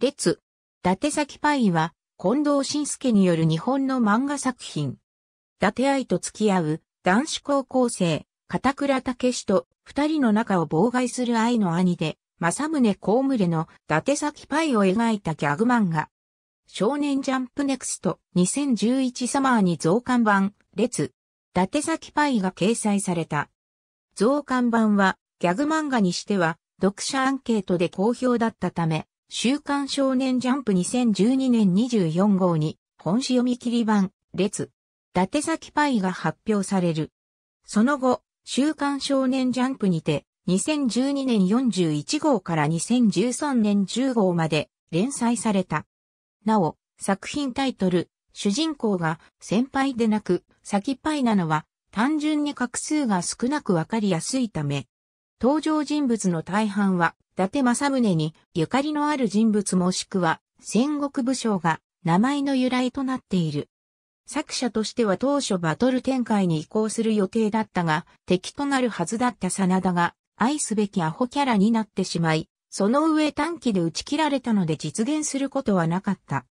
列。伊達崎パイは、近藤信介による日本の漫画作品。伊達愛と付き合う男子高校生、片倉武史と二人の仲を妨害する愛の兄で、正宗公宗の伊達崎パイを描いたギャグ漫画。少年ジャンプネクスト2011サマーに増刊版、列。伊達崎パイが掲載された。増刊版は、ギャグ漫画にしては、読者アンケートで好評だったため、週刊少年ジャンプ2012年24号に本紙読み切り版、列、伊達崎パイが発表される。その後、週刊少年ジャンプにて、2012年41号から2013年10号まで連載された。なお、作品タイトル、主人公が先輩でなく先パイなのは単純に画数が少なくわかりやすいため、登場人物の大半は達政宗にゆかりのある人物もしくは戦国武将が名前の由来となっている。作者としては当初バトル展開に移行する予定だったが、敵となるはずだった真田が愛すべきアホキャラになってしまい、その上短期で打ち切られたので実現することはなかった。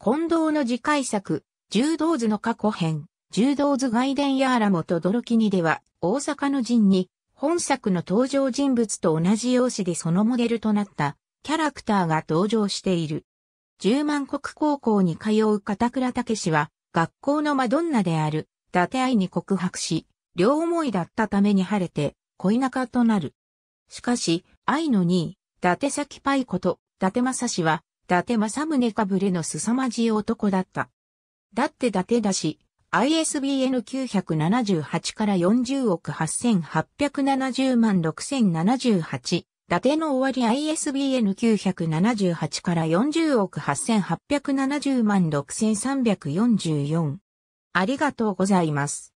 近藤の次回作、柔道図の過去編、柔道図外伝やあらもとどろきにでは、大阪の陣に本作の登場人物と同じ容姿でそのモデルとなったキャラクターが登場している。十万国高校に通う片倉武史は学校のマドンナである伊達愛に告白し、両思いだったために晴れて恋仲となる。しかし、愛の2位、伊達咲パイこと伊達正氏は伊達政宗かぶれの凄まじい男だった。だって伊達だし、ISBN 978から40億8870万6078。伊達の終わり ISBN 978から40億8870万6344。ありがとうございます。